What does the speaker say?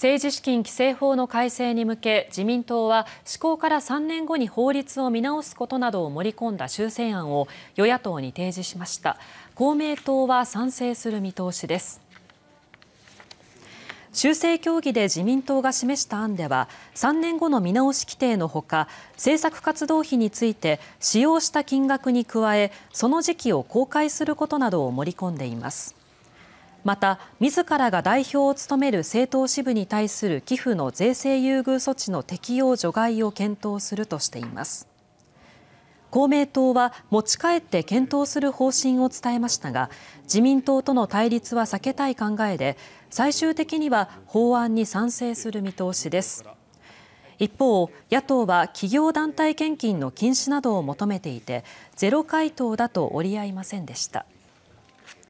政治資金規正法の改正に向け自民党は施行から3年後に法律を見直すことなどを盛り込んだ修正案を与野党に提示しました公明党は賛成する見通しです修正協議で自民党が示した案では3年後の見直し規定のほか政策活動費について使用した金額に加えその時期を公開することなどを盛り込んでいます。また自らが代表を務める政党支部に対する寄付の税制優遇措置の適用除外を検討するとしています公明党は持ち帰って検討する方針を伝えましたが自民党との対立は避けたい考えで最終的には法案に賛成する見通しです一方、野党は企業団体献金の禁止などを求めていてゼロ回答だと折り合いませんでした。